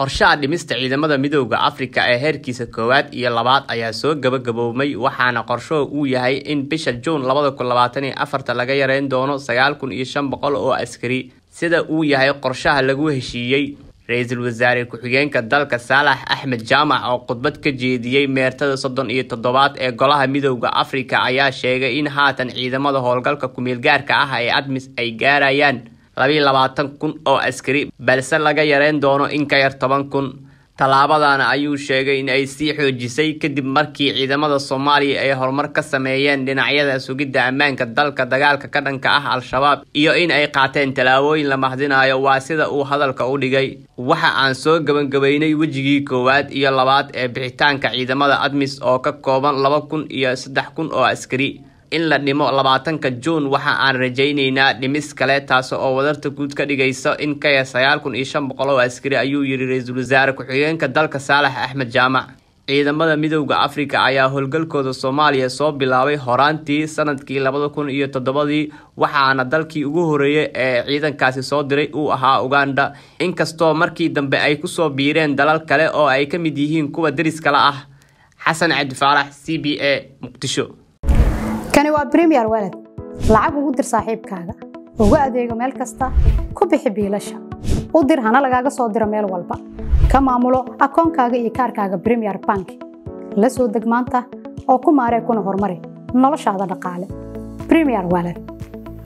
qorshaha dhimista ciidamada midooda afrika ee heerkiisa koowaad iyo labaad ayaa soo gabagaboobmay waxaana qorshuhu uu yahay in bisha juun labada kun labaatan iyo afarta laga yareyn doono sagaal kun iyo shan boqol oo askari sida uu yahay qorshaha lagu heshiiyey ra-iisul wasaare ku-xigeenka dalka saalax axmed jaamac oo khudbad ka jeediyey meertada soddon iyo toddobaad ee golaha midooda afrika ayaa sheegay in haatan ciidamada howlgalka kumeelgaarka ah ee admis ay gaarayaan labayo labaatan kun oo askari balse laga yareen doono in ka yar toban kun tallaabadana ayuu sheegay in ay sii xoojisay kadib markii ciidamada soomaaliya ay horumar ka sameeyeen dhinacyada sugidda ammaanka dalka dagaalka ka dhanka ah al-shabaab iyo in ay qaateen tallaabooyin la mahdinaayo waa sida uu hadalka u dhigay waxa aan soo gabangabaynay wejigii koowaad iyo labaad ee bixitaanka ciidamada admis oo ka kooban laba kun iyo saddex kun oo askari in la dhimo labaatanka juun waxa aan rajayneynaa dhimis kale taas oo wadarta guud ka dhigaysa in ka yar sagaal kun iyo shan boqol oo askari ayuu yiri ra-iisul wasaare ku-xigeenka dalka saalax axmed jaamac ciidamada midowda afrika ayaa howlgalkooda soomaaliya soo bilaabay horaantii sanadkii labada kun iyo toddobadii waxaana dalkii ugu horeeyay ee ciidankaasi soo diray uu ahaa uganda inkastoo markii dambe ay kusoo biireen dalal kale oo ay ka mid yihiin kuwa deriskala ah xasan cabdi c b a muqdisho waa bremier walad lacag ugu dir saaxiibkaaga ugu adeego meel kasta ku bixi biilasha u dir hana lagaaga soo diro meel walba ka maamulo akoonkaaga iyo kaarkaaga premier bank la soo deg maanta oo ku maaree kuna horumari noloshaada dhaqaale bremier walad